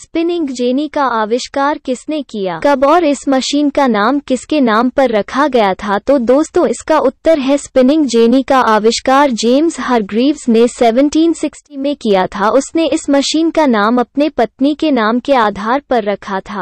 spinning jenny का आविष्कार किसने किया कब और इस मशीन का नाम किसके नाम पर रखा गया था तो दोस्तों इसका उत्तर है स्पिनिंग जेनी का आविष्कार जेम्स हरग्रीव्स ने 1760 में किया था उसने इस मशीन का नाम अपने पत्नी के नाम के आधार पर रखा था